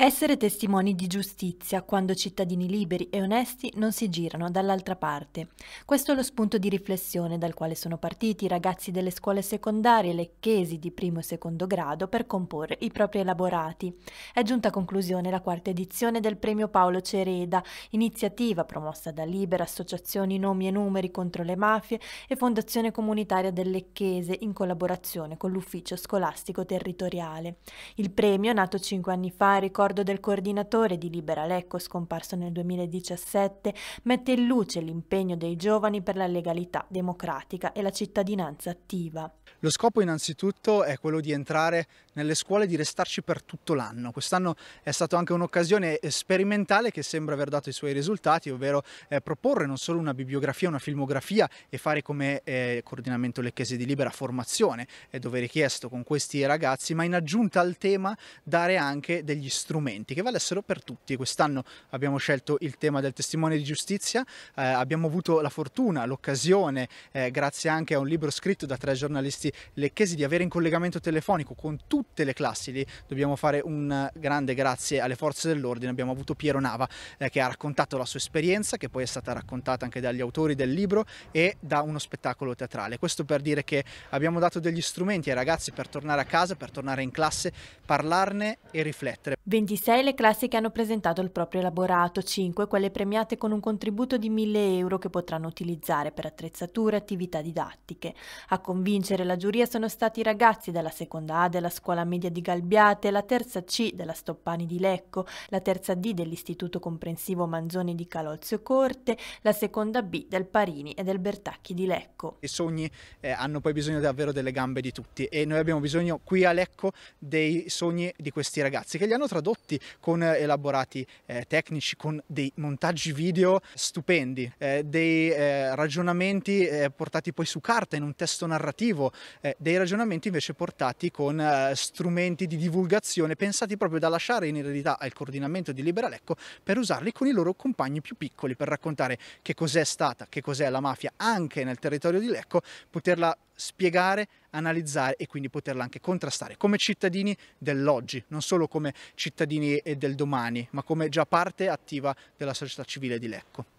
Essere testimoni di giustizia quando cittadini liberi e onesti non si girano dall'altra parte. Questo è lo spunto di riflessione dal quale sono partiti i ragazzi delle scuole secondarie lecchesi di primo e secondo grado per comporre i propri elaborati. È giunta a conclusione la quarta edizione del premio Paolo Cereda, iniziativa promossa da Libera, associazioni Nomi e Numeri contro le mafie e Fondazione Comunitaria del Lecchese in collaborazione con l'Ufficio Scolastico Territoriale. Il premio, nato cinque anni fa, ricorda ricordo del coordinatore di Libera Lecco scomparso nel 2017 mette in luce l'impegno dei giovani per la legalità democratica e la cittadinanza attiva. Lo scopo innanzitutto è quello di entrare nelle scuole di restarci per tutto l'anno. Quest'anno è stata anche un'occasione sperimentale che sembra aver dato i suoi risultati, ovvero eh, proporre non solo una bibliografia, una filmografia e fare come eh, coordinamento Lecchese di Libera formazione, eh, dove è richiesto con questi ragazzi, ma in aggiunta al tema dare anche degli strumenti che valessero per tutti. Quest'anno abbiamo scelto il tema del testimone di giustizia, eh, abbiamo avuto la fortuna, l'occasione, eh, grazie anche a un libro scritto da tre giornalisti lecchesi, di avere in collegamento telefonico con tutti tutte le classi lì. Dobbiamo fare un grande grazie alle forze dell'ordine. Abbiamo avuto Piero Nava eh, che ha raccontato la sua esperienza, che poi è stata raccontata anche dagli autori del libro e da uno spettacolo teatrale. Questo per dire che abbiamo dato degli strumenti ai ragazzi per tornare a casa, per tornare in classe, parlarne e riflettere. 26 le classi che hanno presentato il proprio elaborato, 5 quelle premiate con un contributo di 1000 euro che potranno utilizzare per attrezzature e attività didattiche. A convincere la giuria sono stati i ragazzi della seconda A della scuola media di Galbiate, la terza C della Stoppani di Lecco, la terza D dell'istituto comprensivo Manzoni di Calozio Corte, la seconda B del Parini e del Bertacchi di Lecco. I sogni eh, hanno poi bisogno davvero delle gambe di tutti e noi abbiamo bisogno qui a Lecco dei sogni di questi ragazzi che li hanno trattati tradotti con elaborati eh, tecnici, con dei montaggi video stupendi, eh, dei eh, ragionamenti eh, portati poi su carta in un testo narrativo, eh, dei ragionamenti invece portati con eh, strumenti di divulgazione pensati proprio da lasciare in eredità al coordinamento di Liberalecco per usarli con i loro compagni più piccoli per raccontare che cos'è stata, che cos'è la mafia anche nel territorio di Lecco, poterla spiegare analizzare e quindi poterla anche contrastare come cittadini dell'oggi, non solo come cittadini eh, del domani, ma come già parte attiva della società civile di Lecco.